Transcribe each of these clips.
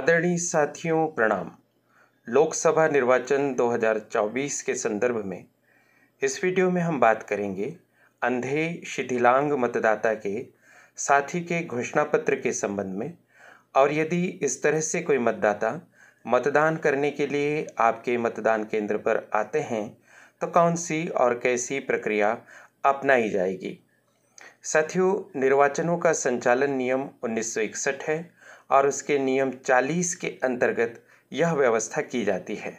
आदरणीय साथियों प्रणाम लोकसभा निर्वाचन 2024 के संदर्भ में इस वीडियो में हम बात करेंगे अंधे शिथिलांग मतदाता के साथी के घोषणा पत्र के संबंध में और यदि इस तरह से कोई मतदाता मतदान करने के लिए आपके मतदान केंद्र पर आते हैं तो कौन सी और कैसी प्रक्रिया अपनाई जाएगी साथियों निर्वाचनों का संचालन नियम उन्नीस है और उसके नियम 40 के अंतर्गत यह व्यवस्था की जाती है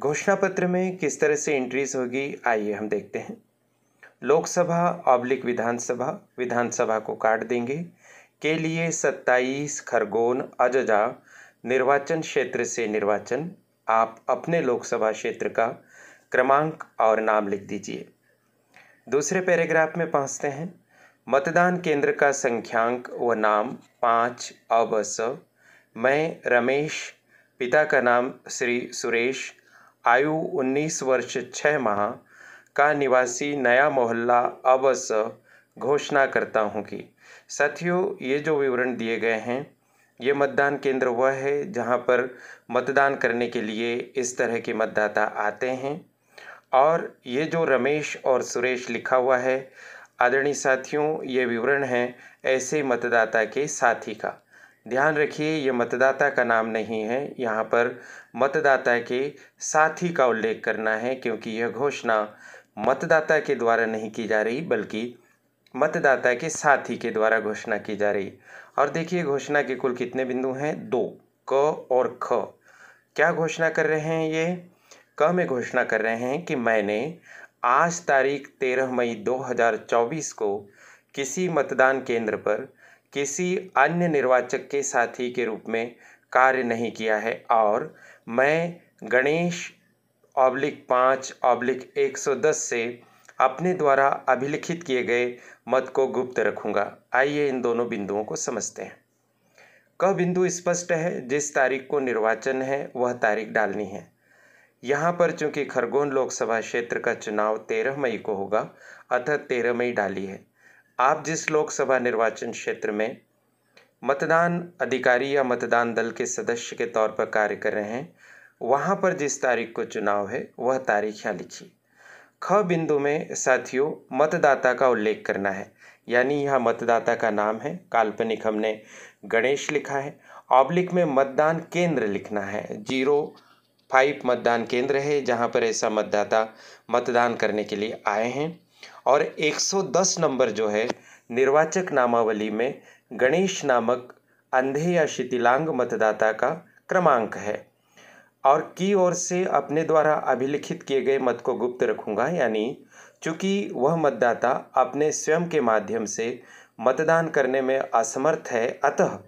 घोषणा पत्र में किस तरह से एंट्रीज होगी आइए हम देखते हैं लोकसभा ऑब्लिक विधानसभा विधानसभा को काट देंगे के लिए 27 खरगोन अजजा निर्वाचन क्षेत्र से निर्वाचन आप अपने लोकसभा क्षेत्र का क्रमांक और नाम लिख दीजिए दूसरे पैराग्राफ में पहुँचते हैं मतदान केंद्र का संख्यांक व नाम पाँच स मैं रमेश पिता का नाम श्री सुरेश आयु उन्नीस वर्ष छः माह का निवासी नया मोहल्ला स घोषणा करता हूँ कि साथियों ये जो विवरण दिए गए हैं ये मतदान केंद्र वह है जहाँ पर मतदान करने के लिए इस तरह के मतदाता आते हैं और ये जो रमेश और सुरेश लिखा हुआ है आदरणीय साथियों ये विवरण है ऐसे मतदाता के साथी का ध्यान रखिए ये मतदाता का नाम नहीं है यहाँ पर मतदाता के साथी का उल्लेख करना है क्योंकि यह घोषणा मतदाता के द्वारा नहीं की जा रही बल्कि मतदाता के साथी के द्वारा घोषणा की जा रही और देखिए घोषणा के कुल कितने बिंदु हैं दो क और ख क्या घोषणा कर रहे हैं ये क में घोषणा कर रहे हैं कि मैंने आज तारीख तेरह मई 2024 को किसी मतदान केंद्र पर किसी अन्य निर्वाचक के साथी के रूप में कार्य नहीं किया है और मैं गणेश ऑब्लिक पाँच ऑब्लिक एक सौ दस से अपने द्वारा अभिलिखित किए गए मत को गुप्त रखूंगा आइए इन दोनों बिंदुओं को समझते हैं क बिंदु स्पष्ट है जिस तारीख को निर्वाचन है वह तारीख डालनी है यहाँ पर चूंकि खरगोन लोकसभा क्षेत्र का चुनाव तेरह मई को होगा अतः तेरह मई डाली है आप जिस लोकसभा निर्वाचन क्षेत्र में मतदान अधिकारी या मतदान दल के सदस्य के तौर पर कार्य कर रहे हैं वहाँ पर जिस तारीख को चुनाव है वह तारीख यहाँ लिखी ख बिंदु में साथियों मतदाता का उल्लेख करना है यानी यह मतदाता का नाम है काल्पनिक हमने गणेश लिखा है ऑब्लिक में मतदान केंद्र लिखना है जीरो फाइव मतदान केंद्र है जहां पर ऐसा मतदाता मतदान करने के लिए आए हैं और 110 नंबर जो है निर्वाचक नामावली में गणेश नामक अंधे या शिथिलांग मतदाता का क्रमांक है और की ओर से अपने द्वारा अभिलिखित किए गए मत को गुप्त रखूंगा यानी चूंकि वह मतदाता अपने स्वयं के माध्यम से मतदान करने में असमर्थ है अतः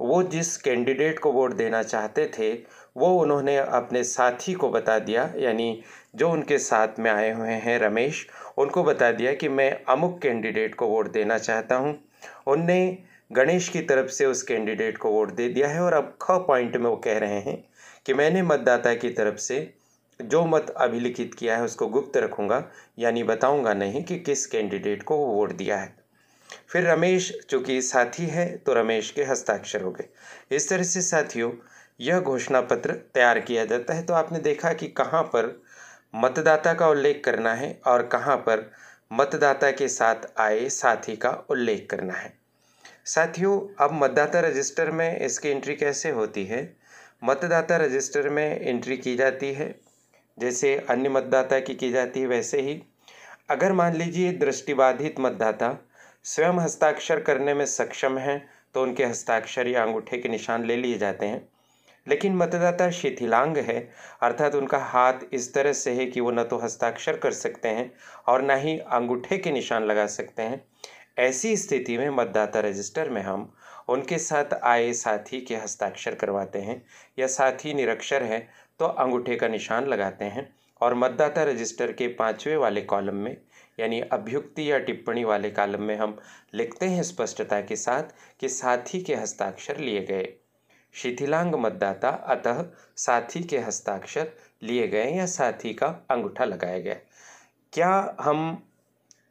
वो जिस कैंडिडेट को वोट देना चाहते थे वो उन्होंने अपने साथी को बता दिया यानी जो उनके साथ में आए हुए हैं रमेश उनको बता दिया कि मैं अमुक कैंडिडेट को वोट देना चाहता हूँ उनने गणेश की तरफ से उस कैंडिडेट को वोट दे दिया है और अब ख पॉइंट में वो कह रहे हैं कि मैंने मतदाता की तरफ से जो मत अभिलिखित किया है उसको गुप्त रखूँगा यानी बताऊँगा नहीं कि किस कैंडिडेट को वो वोट दिया है फिर रमेश चूँकि साथी है तो रमेश के हस्ताक्षर हो गए इस तरह से साथियों यह घोषणा पत्र तैयार किया जाता है तो आपने देखा कि कहाँ पर मतदाता का उल्लेख करना है और कहाँ पर मतदाता के साथ आए साथी का उल्लेख करना है साथियों अब मतदाता रजिस्टर में इसकी एंट्री कैसे होती है मतदाता रजिस्टर में एंट्री की जाती है जैसे अन्य मतदाता की की जाती है वैसे ही अगर मान लीजिए दृष्टिबाधित मतदाता स्वयं हस्ताक्षर करने में सक्षम हैं तो उनके हस्ताक्षर या अंगूठे के निशान ले लिए जाते हैं लेकिन मतदाता शिथिलांग है अर्थात उनका हाथ इस तरह से है कि वो न तो हस्ताक्षर कर सकते हैं और ना ही अंगूठे के निशान लगा सकते हैं ऐसी स्थिति में मतदाता रजिस्टर में हम उनके साथ आए साथी के हस्ताक्षर करवाते हैं या साथी निरक्षर है तो अंगूठे का निशान लगाते हैं और मतदाता रजिस्टर के पाँचवें वाले कॉलम में यानी अभ्युक्ति या टिप्पणी वाले कॉलम में हम लिखते हैं स्पष्टता के साथ कि साथी के हस्ताक्षर लिए गए शिथिलांग मतदाता अतः साथी के हस्ताक्षर लिए गए या साथी का अंगूठा लगाया गया क्या हम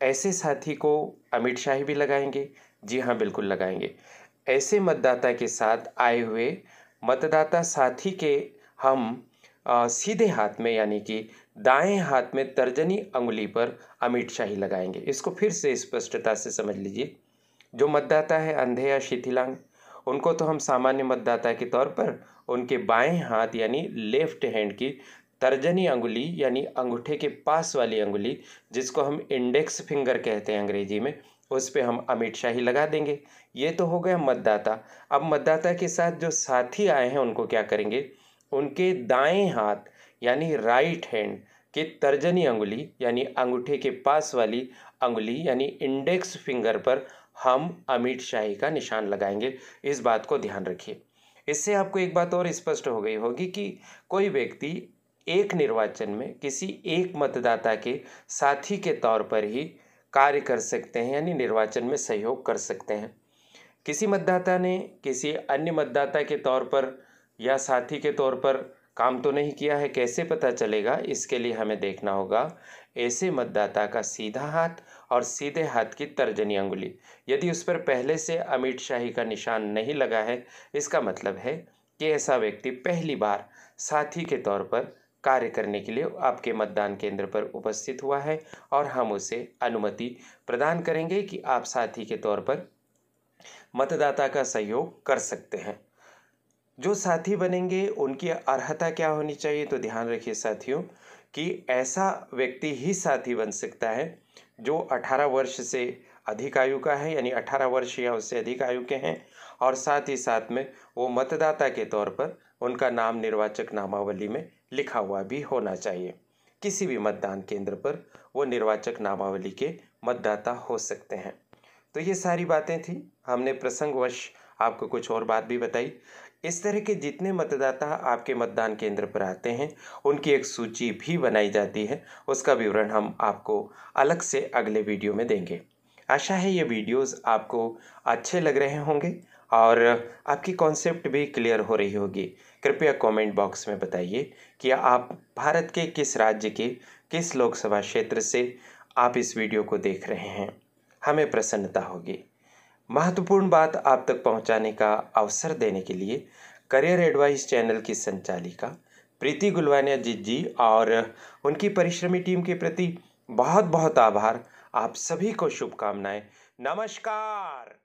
ऐसे साथी को अमित शाही भी लगाएंगे जी हाँ बिल्कुल लगाएंगे ऐसे मतदाता के साथ आए हुए मतदाता साथी के हम आ, सीधे हाथ में यानी कि दाएं हाथ में तर्जनी अंगुली पर अमित शाही लगाएंगे इसको फिर से स्पष्टता से समझ लीजिए जो मतदाता है अंधे या शिथिलांग उनको तो हम सामान्य मतदाता के तौर पर उनके बाएं हाथ यानी लेफ्ट हैंड की तर्जनी अंगुली यानी अंगूठे के पास वाली अंगुली जिसको हम इंडेक्स फिंगर कहते हैं अंग्रेजी में उस पर हम अमित शाही लगा देंगे ये तो हो गया मतदाता अब मतदाता के साथ जो साथी आए हैं उनको क्या करेंगे उनके दाएं हाथ यानी राइट हैंड के तर्जनी अंगुली यानी अंगूठे के पास वाली अंगुली यानी इंडेक्स फिंगर पर हम अमित शाही का निशान लगाएंगे इस बात को ध्यान रखिए इससे आपको एक बात और स्पष्ट हो गई होगी कि कोई व्यक्ति एक निर्वाचन में किसी एक मतदाता के साथी के तौर पर ही कार्य कर सकते हैं यानी निर्वाचन में सहयोग कर सकते हैं किसी मतदाता ने किसी अन्य मतदाता के तौर पर या साथी के तौर पर काम तो नहीं किया है कैसे पता चलेगा इसके लिए हमें देखना होगा ऐसे मतदाता का सीधा हाथ और सीधे हाथ की तर्जनी अंगुली यदि उस पर पहले से अमित शाही का निशान नहीं लगा है इसका मतलब है कि ऐसा व्यक्ति पहली बार साथी के तौर पर कार्य करने के लिए आपके मतदान केंद्र पर उपस्थित हुआ है और हम उसे अनुमति प्रदान करेंगे कि आप साथी के तौर पर मतदाता का सहयोग कर सकते हैं जो साथी बनेंगे उनकी अर्हता क्या होनी चाहिए तो ध्यान रखिए साथियों कि ऐसा व्यक्ति ही साथी बन सकता है जो 18 वर्ष से अधिक आयु का है यानी 18 वर्ष या उससे अधिक आयु के हैं और साथ ही साथ में वो मतदाता के तौर पर उनका नाम निर्वाचक नामावली में लिखा हुआ भी होना चाहिए किसी भी मतदान केंद्र पर वो निर्वाचक नामावली के मतदाता हो सकते हैं तो ये सारी बातें थी हमने प्रसंगवश आपको कुछ और बात भी बताई इस तरह के जितने मतदाता आपके मतदान केंद्र पर आते हैं उनकी एक सूची भी बनाई जाती है उसका विवरण हम आपको अलग से अगले वीडियो में देंगे आशा है ये वीडियोस आपको अच्छे लग रहे होंगे और आपकी कॉन्सेप्ट भी क्लियर हो रही होगी कृपया कमेंट बॉक्स में बताइए कि आप भारत के किस राज्य के किस लोकसभा क्षेत्र से आप इस वीडियो को देख रहे हैं हमें प्रसन्नता होगी महत्वपूर्ण बात आप तक पहुंचाने का अवसर देने के लिए करियर एडवाइस चैनल की संचालिका प्रीति गुलवानिया जी जी और उनकी परिश्रमी टीम के प्रति बहुत बहुत आभार आप सभी को शुभकामनाएं नमस्कार